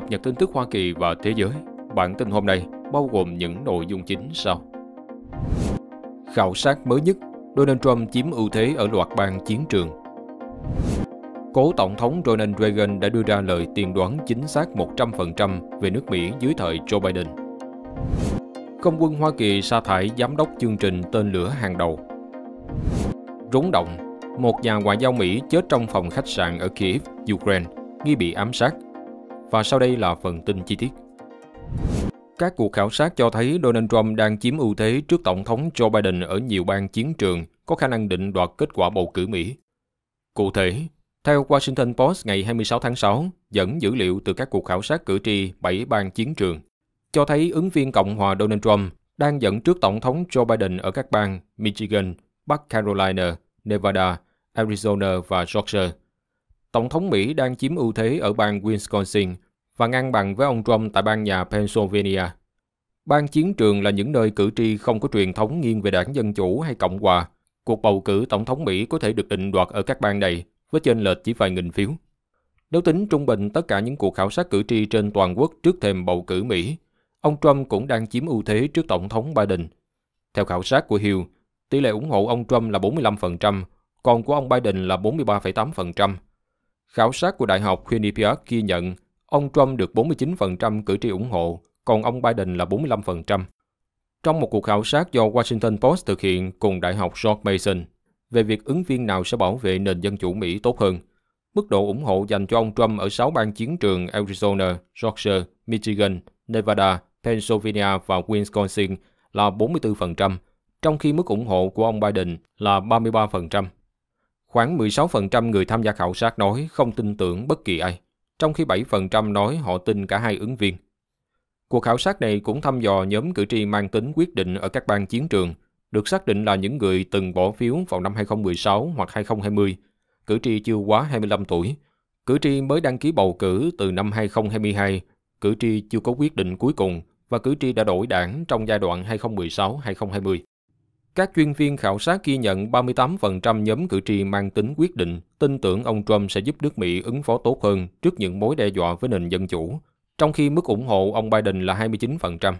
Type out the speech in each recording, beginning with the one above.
cập nhật tin tức Hoa Kỳ và thế giới. Bản tin hôm nay bao gồm những nội dung chính sau. Khảo sát mới nhất, Donald Trump chiếm ưu thế ở loạt bang chiến trường. Cố Tổng thống Ronald Reagan đã đưa ra lời tiên đoán chính xác 100% về nước Mỹ dưới thời Joe Biden. Không quân Hoa Kỳ sa thải giám đốc chương trình tên lửa hàng đầu. Rúng động, một nhà ngoại giao Mỹ chết trong phòng khách sạn ở Kiev, Ukraine, nghi bị ám sát và sau đây là phần tin chi tiết. Các cuộc khảo sát cho thấy Donald Trump đang chiếm ưu thế trước Tổng thống Joe Biden ở nhiều bang chiến trường, có khả năng định đoạt kết quả bầu cử Mỹ. Cụ thể, theo Washington Post ngày 26 tháng 6, dẫn dữ liệu từ các cuộc khảo sát cử tri 7 bang chiến trường, cho thấy ứng viên Cộng hòa Donald Trump đang dẫn trước Tổng thống Joe Biden ở các bang Michigan, Bắc Carolina, Nevada, Arizona và Georgia – Tổng thống Mỹ đang chiếm ưu thế ở bang Wisconsin và ngang bằng với ông Trump tại bang nhà Pennsylvania. Bang chiến trường là những nơi cử tri không có truyền thống nghiêng về đảng Dân Chủ hay Cộng Hòa. Cuộc bầu cử tổng thống Mỹ có thể được định đoạt ở các bang này với chênh lệch chỉ vài nghìn phiếu. Nếu tính trung bình tất cả những cuộc khảo sát cử tri trên toàn quốc trước thềm bầu cử Mỹ, ông Trump cũng đang chiếm ưu thế trước Tổng thống Biden. Theo khảo sát của Hill, tỷ lệ ủng hộ ông Trump là 45%, còn của ông Biden là 43,8%. Khảo sát của Đại học Quinnipiac ghi nhận ông Trump được 49% cử tri ủng hộ, còn ông Biden là 45%. Trong một cuộc khảo sát do Washington Post thực hiện cùng Đại học George Mason về việc ứng viên nào sẽ bảo vệ nền dân chủ Mỹ tốt hơn, mức độ ủng hộ dành cho ông Trump ở 6 bang chiến trường Arizona, Georgia, Michigan, Nevada, Pennsylvania và Wisconsin là 44%, trong khi mức ủng hộ của ông Biden là 33%. Khoảng 16% người tham gia khảo sát nói không tin tưởng bất kỳ ai, trong khi 7% nói họ tin cả hai ứng viên. Cuộc khảo sát này cũng thăm dò nhóm cử tri mang tính quyết định ở các bang chiến trường, được xác định là những người từng bỏ phiếu vào năm 2016 hoặc 2020, cử tri chưa quá 25 tuổi, cử tri mới đăng ký bầu cử từ năm 2022, cử tri chưa có quyết định cuối cùng và cử tri đã đổi đảng trong giai đoạn 2016-2020. Các chuyên viên khảo sát ghi nhận 38% nhóm cử tri mang tính quyết định tin tưởng ông Trump sẽ giúp nước Mỹ ứng phó tốt hơn trước những mối đe dọa với nền dân chủ, trong khi mức ủng hộ ông Biden là 29%.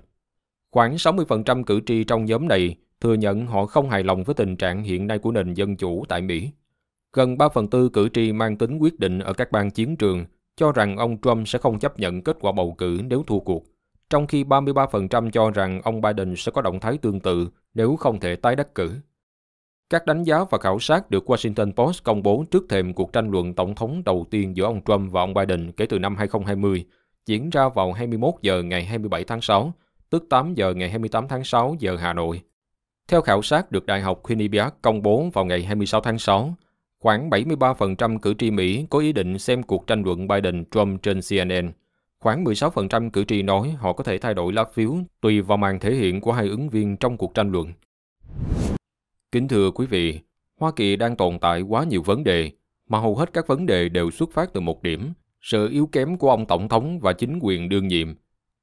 Khoảng 60% cử tri trong nhóm này thừa nhận họ không hài lòng với tình trạng hiện nay của nền dân chủ tại Mỹ. Gần 3 phần tư cử tri mang tính quyết định ở các bang chiến trường cho rằng ông Trump sẽ không chấp nhận kết quả bầu cử nếu thua cuộc trong khi 33% cho rằng ông Biden sẽ có động thái tương tự nếu không thể tái đắc cử. Các đánh giá và khảo sát được Washington Post công bố trước thềm cuộc tranh luận tổng thống đầu tiên giữa ông Trump và ông Biden kể từ năm 2020 diễn ra vào 21 giờ ngày 27 tháng 6, tức 8 giờ ngày 28 tháng 6 giờ Hà Nội. Theo khảo sát được Đại học Quinnipiac công bố vào ngày 26 tháng 6, khoảng 73% cử tri Mỹ có ý định xem cuộc tranh luận Biden-Trump trên CNN – Khoảng 16% cử tri nói họ có thể thay đổi lá phiếu tùy vào màn thể hiện của hai ứng viên trong cuộc tranh luận. Kính thưa quý vị, Hoa Kỳ đang tồn tại quá nhiều vấn đề, mà hầu hết các vấn đề đều xuất phát từ một điểm, sự yếu kém của ông Tổng thống và chính quyền đương nhiệm.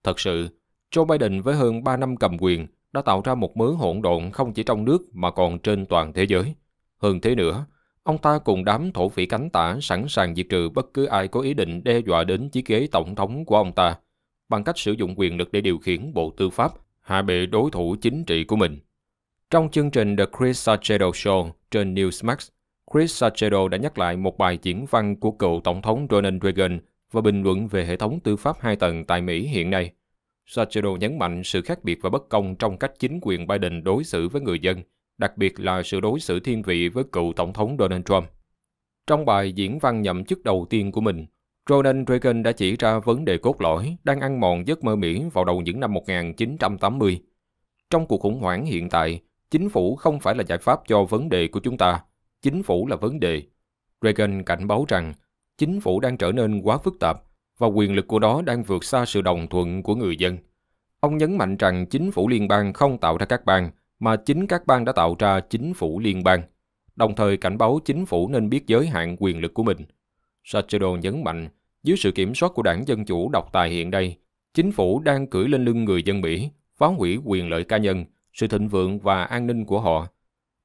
Thật sự, Joe Biden với hơn 3 năm cầm quyền đã tạo ra một mớ hỗn độn không chỉ trong nước mà còn trên toàn thế giới. Hơn thế nữa, Ông ta cùng đám thổ phỉ cánh tả sẵn sàng diệt trừ bất cứ ai có ý định đe dọa đến chiếc ghế tổng thống của ông ta bằng cách sử dụng quyền lực để điều khiển Bộ Tư pháp, hạ bệ đối thủ chính trị của mình. Trong chương trình The Chris Sachedo Show trên Newsmax, Chris Sachedo đã nhắc lại một bài diễn văn của cựu Tổng thống Ronald Reagan và bình luận về hệ thống tư pháp hai tầng tại Mỹ hiện nay. Sachedo nhấn mạnh sự khác biệt và bất công trong cách chính quyền Biden đối xử với người dân – đặc biệt là sự đối xử thiên vị với cựu Tổng thống Donald Trump. Trong bài diễn văn nhậm chức đầu tiên của mình, Ronald Reagan đã chỉ ra vấn đề cốt lõi đang ăn mòn giấc mơ Mỹ vào đầu những năm 1980. Trong cuộc khủng hoảng hiện tại, chính phủ không phải là giải pháp cho vấn đề của chúng ta, chính phủ là vấn đề. Reagan cảnh báo rằng chính phủ đang trở nên quá phức tạp và quyền lực của nó đang vượt xa sự đồng thuận của người dân. Ông nhấn mạnh rằng chính phủ liên bang không tạo ra các bang mà chính các bang đã tạo ra chính phủ liên bang, đồng thời cảnh báo chính phủ nên biết giới hạn quyền lực của mình. Sachedo nhấn mạnh, dưới sự kiểm soát của đảng Dân Chủ độc tài hiện đây, chính phủ đang cưỡi lên lưng người dân Mỹ, phá hủy quyền lợi cá nhân, sự thịnh vượng và an ninh của họ.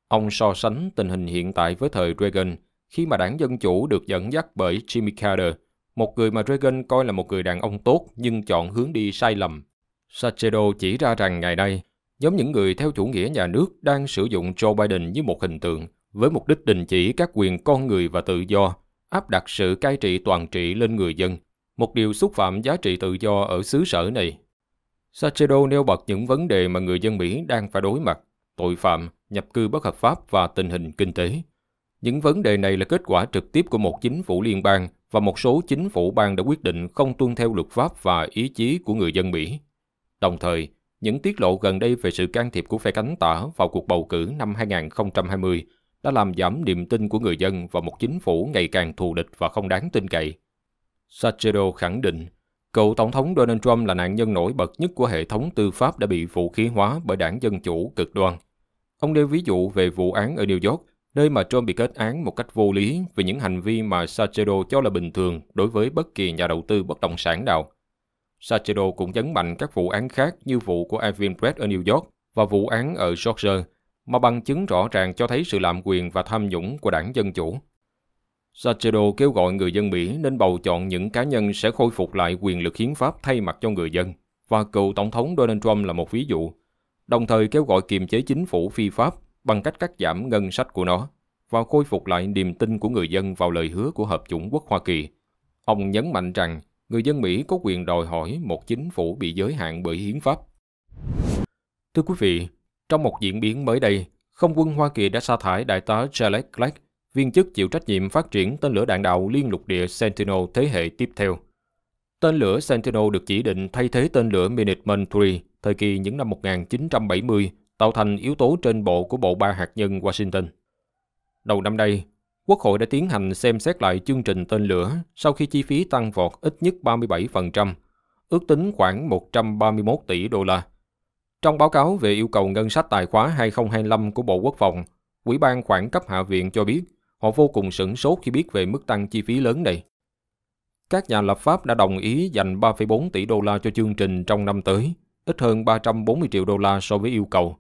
Ông so sánh tình hình hiện tại với thời Reagan, khi mà đảng Dân Chủ được dẫn dắt bởi Jimmy Carter, một người mà Reagan coi là một người đàn ông tốt nhưng chọn hướng đi sai lầm. Sachedo chỉ ra rằng ngày nay, giống những người theo chủ nghĩa nhà nước đang sử dụng Joe Biden như một hình tượng với mục đích đình chỉ các quyền con người và tự do, áp đặt sự cai trị toàn trị lên người dân, một điều xúc phạm giá trị tự do ở xứ sở này. Sachedo nêu bật những vấn đề mà người dân Mỹ đang phải đối mặt, tội phạm, nhập cư bất hợp pháp và tình hình kinh tế. Những vấn đề này là kết quả trực tiếp của một chính phủ liên bang và một số chính phủ bang đã quyết định không tuân theo luật pháp và ý chí của người dân Mỹ. Đồng thời, những tiết lộ gần đây về sự can thiệp của phe cánh tả vào cuộc bầu cử năm 2020 đã làm giảm niềm tin của người dân vào một chính phủ ngày càng thù địch và không đáng tin cậy. Sachero khẳng định, cựu Tổng thống Donald Trump là nạn nhân nổi bật nhất của hệ thống tư pháp đã bị vũ khí hóa bởi đảng Dân Chủ cực đoan. Ông nêu ví dụ về vụ án ở New York, nơi mà Trump bị kết án một cách vô lý vì những hành vi mà Sachero cho là bình thường đối với bất kỳ nhà đầu tư bất động sản nào. Sachero cũng nhấn mạnh các vụ án khác như vụ của Ivan Brett ở New York và vụ án ở Georgia, mà bằng chứng rõ ràng cho thấy sự lạm quyền và tham nhũng của đảng Dân Chủ. Sachero kêu gọi người dân Mỹ nên bầu chọn những cá nhân sẽ khôi phục lại quyền lực hiến pháp thay mặt cho người dân, và cựu Tổng thống Donald Trump là một ví dụ, đồng thời kêu gọi kiềm chế chính phủ phi pháp bằng cách cắt giảm ngân sách của nó và khôi phục lại niềm tin của người dân vào lời hứa của Hợp chủng quốc Hoa Kỳ. Ông nhấn mạnh rằng người dân Mỹ có quyền đòi hỏi một chính phủ bị giới hạn bởi hiến pháp. Thưa quý vị, trong một diễn biến mới đây, không quân Hoa Kỳ đã sa thải đại tá Jared Clark, viên chức chịu trách nhiệm phát triển tên lửa đạn đạo liên lục địa Sentinel thế hệ tiếp theo. Tên lửa Sentinel được chỉ định thay thế tên lửa Minuteman III thời kỳ những năm 1970, tạo thành yếu tố trên bộ của bộ ba hạt nhân Washington. Đầu năm nay, Quốc hội đã tiến hành xem xét lại chương trình tên lửa sau khi chi phí tăng vọt ít nhất 37%, ước tính khoảng 131 tỷ đô la. Trong báo cáo về yêu cầu ngân sách tài khóa 2025 của Bộ Quốc phòng, Ủy ban khoản cấp Hạ viện cho biết họ vô cùng sửng sốt khi biết về mức tăng chi phí lớn này. Các nhà lập pháp đã đồng ý dành 3,4 tỷ đô la cho chương trình trong năm tới, ít hơn 340 triệu đô la so với yêu cầu.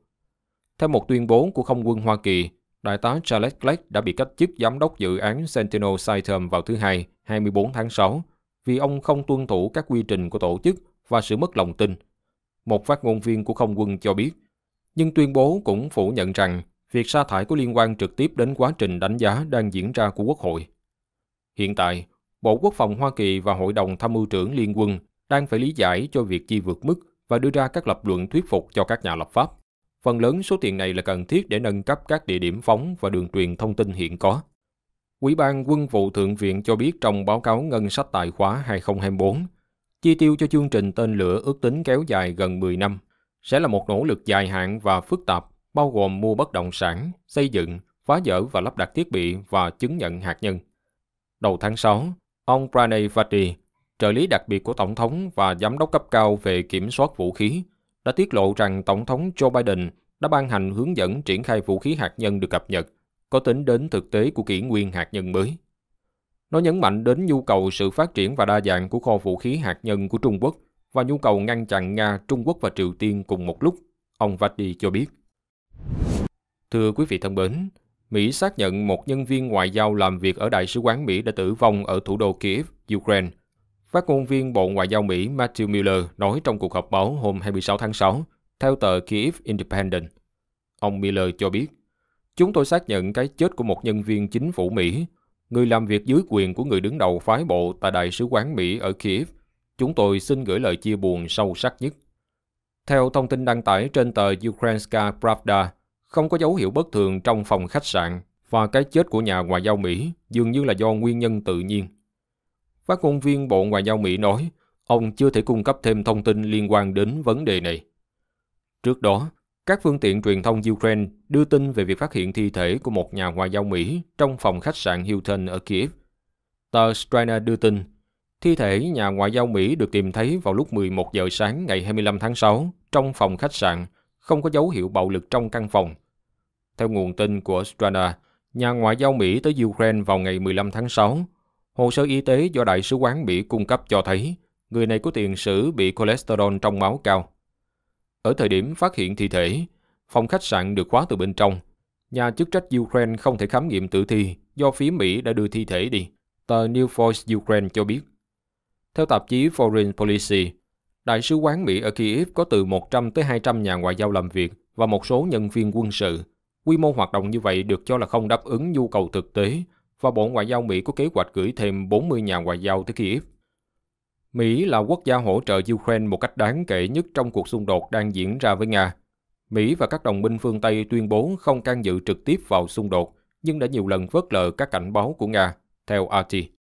Theo một tuyên bố của không quân Hoa Kỳ, Đại tá Charles Blake đã bị cách chức giám đốc dự án Sentinel Saithem vào thứ Hai, 24 tháng 6, vì ông không tuân thủ các quy trình của tổ chức và sự mất lòng tin. Một phát ngôn viên của không quân cho biết, nhưng tuyên bố cũng phủ nhận rằng việc sa thải có liên quan trực tiếp đến quá trình đánh giá đang diễn ra của Quốc hội. Hiện tại, Bộ Quốc phòng Hoa Kỳ và Hội đồng Tham mưu trưởng Liên quân đang phải lý giải cho việc chi vượt mức và đưa ra các lập luận thuyết phục cho các nhà lập pháp. Phần lớn số tiền này là cần thiết để nâng cấp các địa điểm phóng và đường truyền thông tin hiện có. Quỹ ban Quân vụ Thượng viện cho biết trong báo cáo ngân sách tài khóa 2024, chi tiêu cho chương trình tên lửa ước tính kéo dài gần 10 năm sẽ là một nỗ lực dài hạn và phức tạp, bao gồm mua bất động sản, xây dựng, phá dỡ và lắp đặt thiết bị và chứng nhận hạt nhân. Đầu tháng 6, ông Pranay Vati, trợ lý đặc biệt của Tổng thống và giám đốc cấp cao về kiểm soát vũ khí, đã tiết lộ rằng Tổng thống Joe Biden đã ban hành hướng dẫn triển khai vũ khí hạt nhân được cập nhật, có tính đến thực tế của kỷ nguyên hạt nhân mới. Nó nhấn mạnh đến nhu cầu sự phát triển và đa dạng của kho vũ khí hạt nhân của Trung Quốc và nhu cầu ngăn chặn Nga, Trung Quốc và Triều Tiên cùng một lúc, ông Vadi cho biết. Thưa quý vị thân mến, Mỹ xác nhận một nhân viên ngoại giao làm việc ở Đại sứ quán Mỹ đã tử vong ở thủ đô Kiev, Ukraine Phát ngôn viên Bộ Ngoại giao Mỹ Matthew Miller nói trong cuộc họp báo hôm 26 tháng 6, theo tờ Kiev Independent. Ông Miller cho biết, Chúng tôi xác nhận cái chết của một nhân viên chính phủ Mỹ, người làm việc dưới quyền của người đứng đầu phái bộ tại Đại sứ quán Mỹ ở Kiev. Chúng tôi xin gửi lời chia buồn sâu sắc nhất. Theo thông tin đăng tải trên tờ Ukrainska Pravda, không có dấu hiệu bất thường trong phòng khách sạn và cái chết của nhà ngoại giao Mỹ dường như là do nguyên nhân tự nhiên. Phát ngôn viên Bộ Ngoại giao Mỹ nói, ông chưa thể cung cấp thêm thông tin liên quan đến vấn đề này. Trước đó, các phương tiện truyền thông Ukraine đưa tin về việc phát hiện thi thể của một nhà ngoại giao Mỹ trong phòng khách sạn Hilton ở Kiev. Tờ Strana đưa tin, thi thể nhà ngoại giao Mỹ được tìm thấy vào lúc 11 giờ sáng ngày 25 tháng 6 trong phòng khách sạn, không có dấu hiệu bạo lực trong căn phòng. Theo nguồn tin của Strana, nhà ngoại giao Mỹ tới Ukraine vào ngày 15 tháng 6 Hồ sơ y tế do Đại sứ quán Mỹ cung cấp cho thấy người này có tiền sử bị cholesterol trong máu cao. Ở thời điểm phát hiện thi thể, phòng khách sạn được khóa từ bên trong. Nhà chức trách Ukraine không thể khám nghiệm tử thi do phía Mỹ đã đưa thi thể đi, tờ New Voice Ukraine cho biết. Theo tạp chí Foreign Policy, Đại sứ quán Mỹ ở Kiev có từ 100 tới 200 nhà ngoại giao làm việc và một số nhân viên quân sự. Quy mô hoạt động như vậy được cho là không đáp ứng nhu cầu thực tế và Bộ Ngoại giao Mỹ có kế hoạch gửi thêm 40 nhà ngoại giao tới Kiev. Mỹ là quốc gia hỗ trợ Ukraine một cách đáng kể nhất trong cuộc xung đột đang diễn ra với Nga. Mỹ và các đồng minh phương Tây tuyên bố không can dự trực tiếp vào xung đột, nhưng đã nhiều lần vớt lờ các cảnh báo của Nga, theo RT.